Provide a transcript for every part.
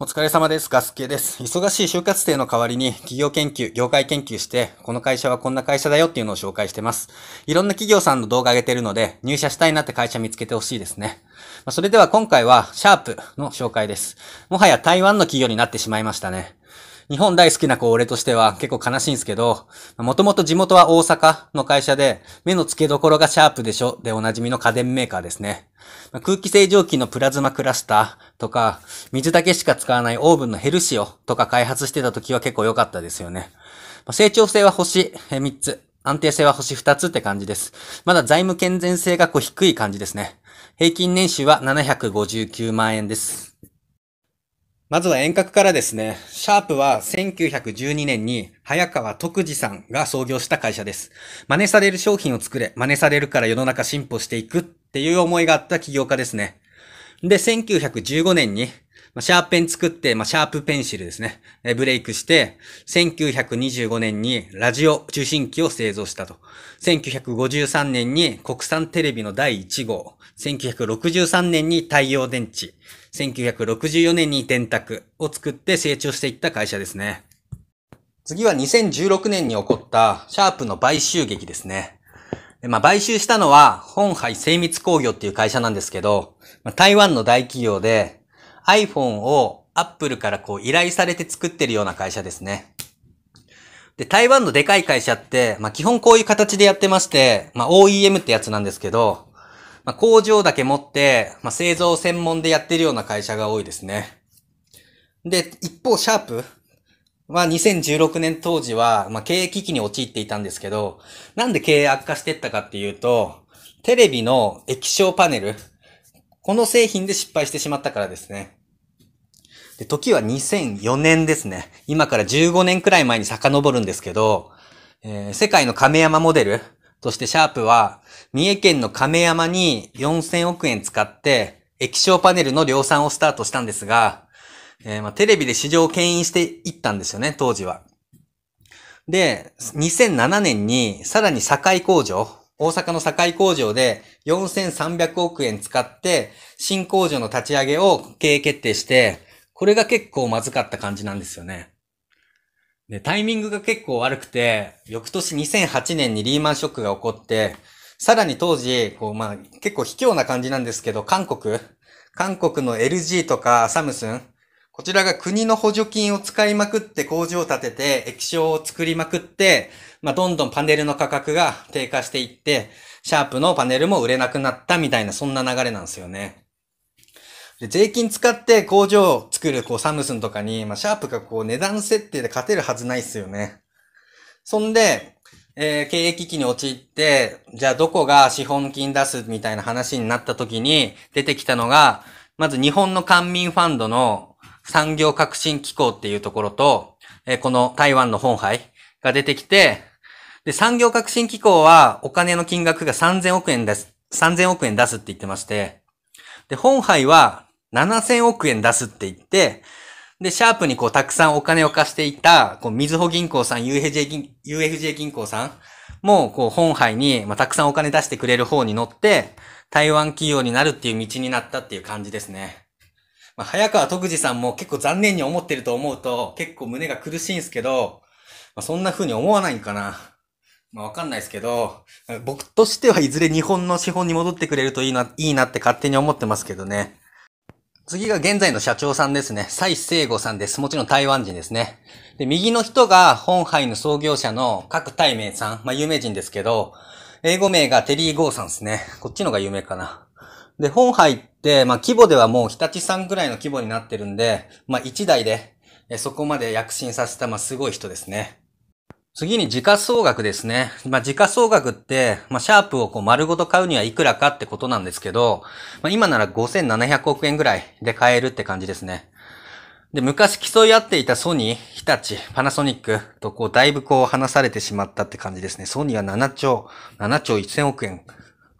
お疲れ様です。ガスケです。忙しい就活生の代わりに企業研究、業界研究して、この会社はこんな会社だよっていうのを紹介してます。いろんな企業さんの動画上げてるので、入社したいなって会社見つけてほしいですね。まあ、それでは今回は、シャープの紹介です。もはや台湾の企業になってしまいましたね。日本大好きな子俺としては結構悲しいんですけど、もともと地元は大阪の会社で、目の付けどころがシャープでしょでおなじみの家電メーカーですね。空気清浄機のプラズマクラスターとか、水だけしか使わないオーブンのヘルシオとか開発してた時は結構良かったですよね。成長性は星3つ、安定性は星2つって感じです。まだ財務健全性がこう低い感じですね。平均年収は759万円です。まずは遠隔からですね。シャープは1912年に早川徳次さんが創業した会社です。真似される商品を作れ、真似されるから世の中進歩していくっていう思いがあった起業家ですね。で、1915年にまあ、シャープペン作って、まあ、シャープペンシルですね。えブレイクして、1925年にラジオ受信機を製造したと。1953年に国産テレビの第1号。1963年に太陽電池。1964年に電卓を作って成長していった会社ですね。次は2016年に起こったシャープの買収劇ですね。まあ、買収したのは、本杯精密工業っていう会社なんですけど、まあ、台湾の大企業で、iPhone を Apple からこう依頼されて作ってるような会社ですね。で、台湾のでかい会社って、まあ、基本こういう形でやってまして、まあ、OEM ってやつなんですけど、まあ、工場だけ持って、まあ、製造専門でやってるような会社が多いですね。で、一方、シャープは2016年当時は、まあ、経営危機に陥っていたんですけど、なんで経営悪化してったかっていうと、テレビの液晶パネル、この製品で失敗してしまったからですね。で、時は2004年ですね。今から15年くらい前に遡るんですけど、えー、世界の亀山モデルとしてシャープは、三重県の亀山に4000億円使って、液晶パネルの量産をスタートしたんですが、えー、まあ、テレビで市場を牽引していったんですよね、当時は。で、2007年にさらに堺工場大阪の堺工場で4300億円使って新工場の立ち上げを経営決定して、これが結構まずかった感じなんですよね。で、タイミングが結構悪くて、翌年2008年にリーマンショックが起こって、さらに当時、こう、まあ、結構卑怯な感じなんですけど、韓国、韓国の LG とかサムスン、こちらが国の補助金を使いまくって工場を建てて、液晶を作りまくって、まあ、どんどんパネルの価格が低下していって、シャープのパネルも売れなくなったみたいな、そんな流れなんですよね。で税金使って工場を作る、こう、サムスンとかに、まあ、シャープがこう、値段設定で勝てるはずないっすよね。そんで、えー、経営危機に陥って、じゃあどこが資本金出すみたいな話になった時に出てきたのが、まず日本の官民ファンドの産業革新機構っていうところと、えー、この台湾の本杯が出てきて、で、産業革新機構はお金の金額が3000億円です。3000億円出すって言ってまして、で、本杯は7000億円出すって言って、で、シャープにこう、たくさんお金を貸していた、こう、みずほ銀行さん、UFJ 銀 UFJ 銀行さんも、こう、本杯に、まあ、たくさんお金出してくれる方に乗って、台湾企業になるっていう道になったっていう感じですね。まあ、早川徳次さんも結構残念に思ってると思うと、結構胸が苦しいんですけど、まあ、そんな風に思わないんかな。まあ、わかんないですけど、僕としてはいずれ日本の資本に戻ってくれるといいな、いいなって勝手に思ってますけどね。次が現在の社長さんですね。蔡聖吾さんです。もちろん台湾人ですね。で、右の人が本杯の創業者の各大名さん。まあ、有名人ですけど、英語名がテリー・ゴーさんですね。こっちのが有名かな。で、本入って、まあ、規模ではもう日立さんぐらいの規模になってるんで、まあ、1台で、そこまで躍進させた、まあ、すごい人ですね。次に時価総額ですね。まあ、時価総額って、まあ、シャープをこう丸ごと買うにはいくらかってことなんですけど、まあ、今なら5700億円ぐらいで買えるって感じですね。で、昔競い合っていたソニー、日立、パナソニックとこう、だいぶこう離されてしまったって感じですね。ソニーは7兆、7兆1000億円。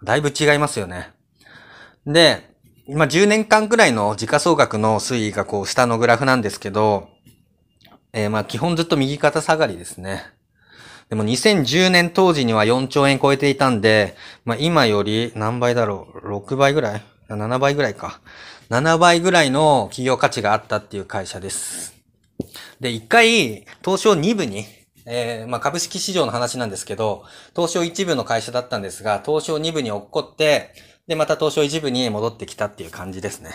だいぶ違いますよね。で、今10年間くらいの時価総額の推移がこう下のグラフなんですけど、えー、まあ基本ずっと右肩下がりですね。でも2010年当時には4兆円超えていたんで、まあ今より何倍だろう ?6 倍ぐらい ?7 倍ぐらいか。7倍ぐらいの企業価値があったっていう会社です。で、一回、東証2部に、えー、まあ、株式市場の話なんですけど、東証1部の会社だったんですが、東証2部に落っこって、で、また東証一部に戻ってきたっていう感じですね。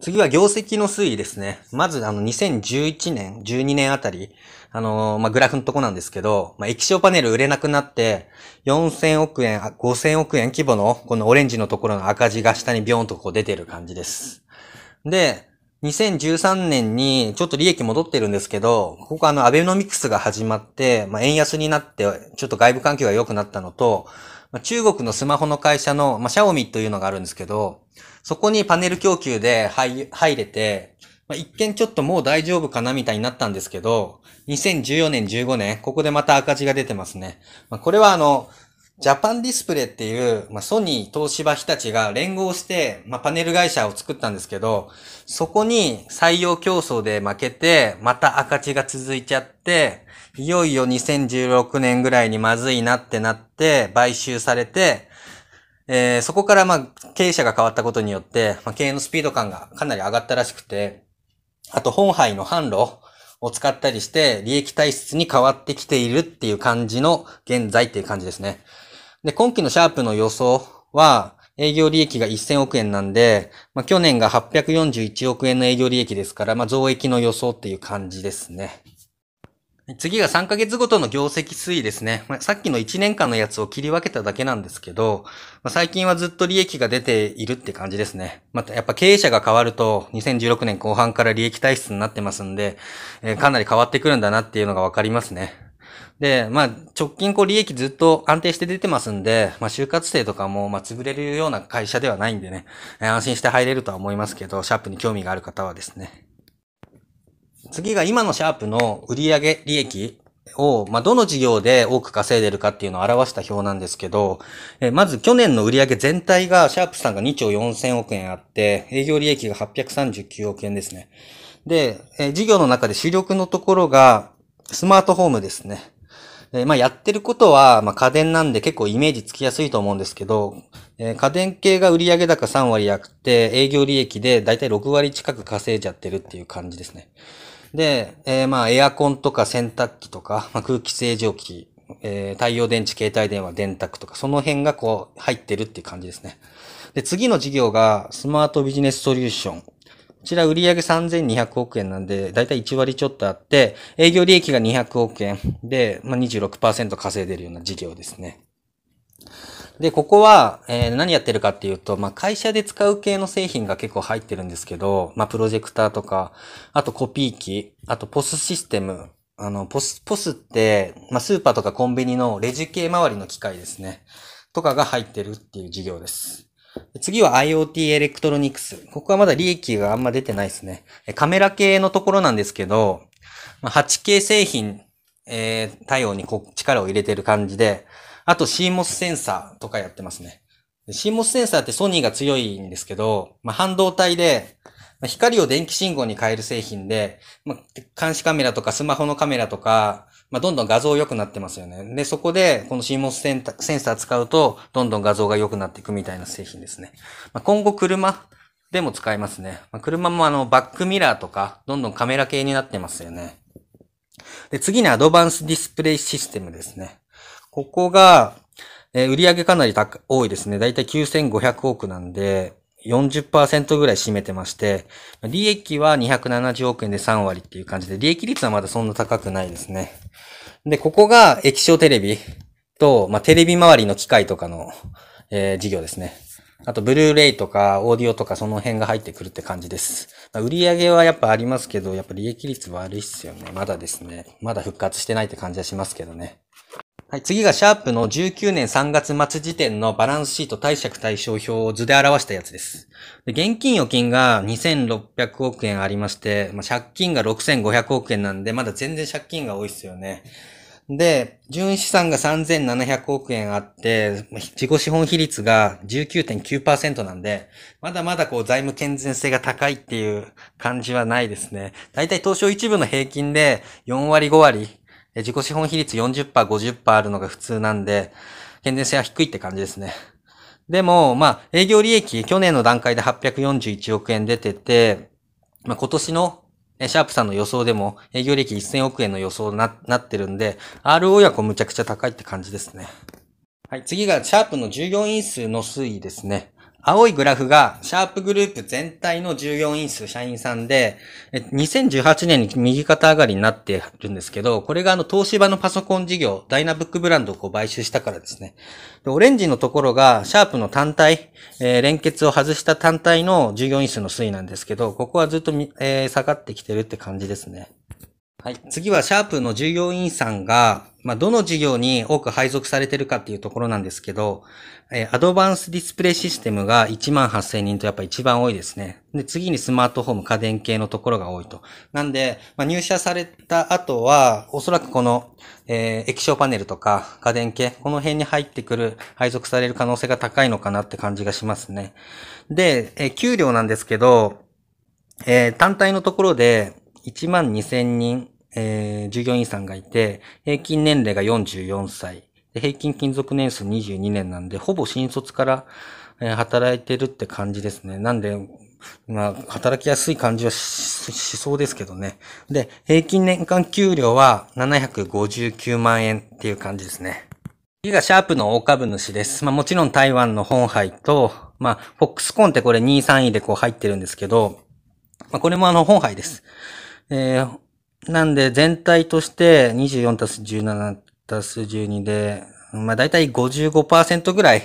次は業績の推移ですね。まず、あの、2011年、12年あたり、あのー、まあ、グラフのとこなんですけど、まあ、液晶パネル売れなくなって、4000億円、5000億円規模の、このオレンジのところの赤字が下にビョーンとこう出てる感じです。で、2013年にちょっと利益戻ってるんですけど、ここあのアベノミクスが始まって、まあ、円安になって、ちょっと外部環境が良くなったのと、ま中国のスマホの会社の、まあ、シャオミというのがあるんですけど、そこにパネル供給で入れて、まあ、一見ちょっともう大丈夫かなみたいになったんですけど、2014年15年、ここでまた赤字が出てますね。まあ、これはあの、ジャパンディスプレイっていう、まあ、ソニー、東芝、日立が連合して、まあ、パネル会社を作ったんですけど、そこに採用競争で負けて、また赤字が続いちゃって、いよいよ2016年ぐらいにまずいなってなって、買収されて、えー、そこからまあ経営者が変わったことによって、まあ、経営のスピード感がかなり上がったらしくて、あと本杯の販路を使ったりして利益体質に変わってきているっていう感じの現在っていう感じですね。で、今期のシャープの予想は、営業利益が1000億円なんで、まあ、去年が841億円の営業利益ですから、まあ、増益の予想っていう感じですね。次が3ヶ月ごとの業績推移ですね。まあ、さっきの1年間のやつを切り分けただけなんですけど、まあ、最近はずっと利益が出ているって感じですね。またやっぱ経営者が変わると2016年後半から利益体質になってますんで、えー、かなり変わってくるんだなっていうのがわかりますね。で、まあ、直近こう利益ずっと安定して出てますんで、まあ、就活生とかも、まあ、潰れるような会社ではないんでね、え安心して入れるとは思いますけど、シャープに興味がある方はですね。次が今のシャープの売上利益を、まあ、どの事業で多く稼いでるかっていうのを表した表なんですけど、えまず去年の売上全体が、シャープさんが2兆4000億円あって、営業利益が839億円ですね。で、え事業の中で主力のところが、スマートホームですね。えまあ、やってることは、まあ、家電なんで結構イメージつきやすいと思うんですけど、えー、家電系が売上高3割あって、営業利益でだいたい6割近く稼いじゃってるっていう感じですね。で、えー、まあ、エアコンとか洗濯機とか、まあ、空気清浄機、えー、太陽電池、携帯電話、電卓とか、その辺がこう、入ってるっていう感じですね。で、次の事業が、スマートビジネスソリューション。こちら売上3200億円なんで、だいたい1割ちょっとあって、営業利益が200億円で、まあ、26%稼いでるような事業ですね。で、ここは、えー、何やってるかっていうと、まあ、会社で使う系の製品が結構入ってるんですけど、まあ、プロジェクターとか、あとコピー機、あとポスシステム。あの、ポス、ポスって、まあ、スーパーとかコンビニのレジ系周りの機械ですね。とかが入ってるっていう事業です。次は IoT エレクトロニクス。ここはまだ利益があんま出てないですね。カメラ系のところなんですけど、8K 製品、えー、対応にこう力を入れてる感じで、あと CMOS センサーとかやってますね。CMOS センサーってソニーが強いんですけど、まあ、半導体で、光を電気信号に変える製品で、まあ、監視カメラとかスマホのカメラとか、まあ、どんどん画像良くなってますよね。で、そこで、この CMOS センセンサー使うと、どんどん画像が良くなっていくみたいな製品ですね。まあ、今後車でも使えますね。まあ、車もあの、バックミラーとか、どんどんカメラ系になってますよね。で、次にアドバンスディスプレイシステムですね。ここが、えー、売上かなり高多いですね。だいたい9500億なんで、40%ぐらい占めてまして、利益は270億円で3割っていう感じで、利益率はまだそんな高くないですね。で、ここが液晶テレビと、まあ、テレビ周りの機械とかの、えー、事業ですね。あと、ブルーレイとか、オーディオとか、その辺が入ってくるって感じです。まあ、売上はやっぱありますけど、やっぱ利益率悪いっすよね。まだですね。まだ復活してないって感じはしますけどね。はい、次がシャープの19年3月末時点のバランスシート貸借対照表を図で表したやつです。で現金預金が2600億円ありまして、まあ、借金が6500億円なんで、まだ全然借金が多いっすよね。で、純資産が3700億円あって、自己資本比率が19.9%なんで、まだまだこう財務健全性が高いっていう感じはないですね。だいたい東証一部の平均で4割5割自己資本比率40%、50%あるのが普通なんで、健全性は低いって感じですね。でも、まあ、営業利益、去年の段階で841億円出てて、まあ、今年のシャープさんの予想でも営業利益1000億円の予想な、なってるんで、RO やこむちゃくちゃ高いって感じですね。はい、次がシャープの従業員数の推移ですね。青いグラフが、シャープグループ全体の従業員数、社員さんで、2018年に右肩上がりになっているんですけど、これがあの、東芝のパソコン事業、ダイナブックブランドをこう買収したからですね。でオレンジのところが、シャープの単体、えー、連結を外した単体の従業員数の推移なんですけど、ここはずっと、えー、下がってきてるって感じですね。はい。次は、シャープの従業員さんが、まあ、どの事業に多く配属されてるかっていうところなんですけど、えー、アドバンスディスプレイシステムが1万8000人とやっぱ一番多いですね。で、次にスマートフォーム、家電系のところが多いと。なんで、まあ、入社された後は、おそらくこの、えー、液晶パネルとか家電系、この辺に入ってくる、配属される可能性が高いのかなって感じがしますね。で、えー、給料なんですけど、えー、単体のところで1万2000人えー、従業員さんがいて、平均年齢が44歳、平均勤続年数22年なんで、ほぼ新卒から、えー、働いてるって感じですね。なんで、まあ、働きやすい感じはしそうですけどね。で、平均年間給料は759万円っていう感じですね。次がシャープの大株主です。まあもちろん台湾の本杯と、まあ、フォックスコーンってこれ2 3位でこう入ってるんですけど、まあこれもあの本杯です。えー、なんで、全体として24たす17たす12で、まあ大体55%ぐらい、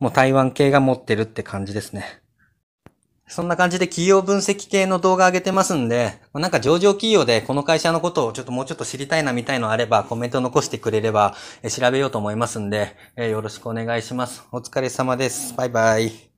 もう台湾系が持ってるって感じですね。そんな感じで企業分析系の動画上げてますんで、なんか上場企業でこの会社のことをちょっともうちょっと知りたいなみたいのあればコメント残してくれれば調べようと思いますんで、よろしくお願いします。お疲れ様です。バイバイ。